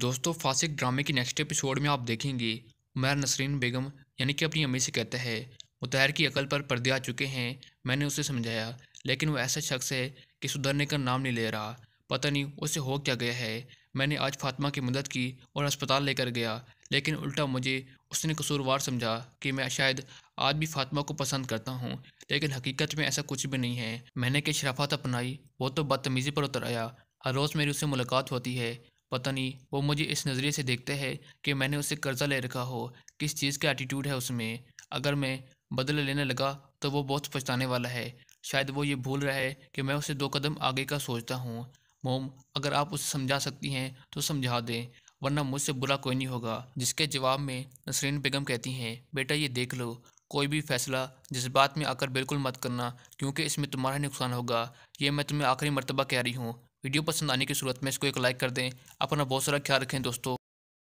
दोस्तों फासिक ड्रामे की नेक्स्ट एपिसोड में आप देखेंगे उमैर नसरीन बेगम यानी कि अपनी अम्मी से कहता है मुतहर की अकल पर पर्दे आ चुके हैं मैंने उसे समझाया लेकिन वो ऐसा शख्स है कि सुधरने का नाम नहीं ले रहा पता नहीं उसे हो क्या गया है मैंने आज फातिमा की मदद की और अस्पताल लेकर गया लेकिन उल्टा मुझे उसने कसूरवार समझा कि मैं शायद आज भी फातिमा को पसंद करता हूँ लेकिन हकीकत में ऐसा कुछ भी नहीं है मैंने कि शराफत अपनाई वो तो बदतमीज़ी पर उतर आया हर रोज़ मेरी उससे मुलाकात होती है पता नहीं वो मुझे इस नज़रिए से देखते हैं कि मैंने उससे कर्ज़ा ले रखा हो किस चीज़ का एटीट्यूड है उसमें अगर मैं बदल लेने लगा तो वो बहुत पछताने वाला है शायद वो ये भूल रहा है कि मैं उसे दो कदम आगे का सोचता हूँ मोम अगर आप उसे समझा सकती हैं तो समझा दें वरना मुझसे बुरा कोई नहीं होगा जिसके जवाब में नसरीन बेगम कहती हैं बेटा ये देख लो कोई भी फैसला जिस बात में आकर बिल्कुल मत करना क्योंकि इसमें तुम्हारा नुकसान होगा ये मैं तुम्हें आखिरी मरतबा कह रही हूँ वीडियो पसंद आने की सूरत में इसको एक लाइक कर दें अपना बहुत सारा ख्याल रखें दोस्तों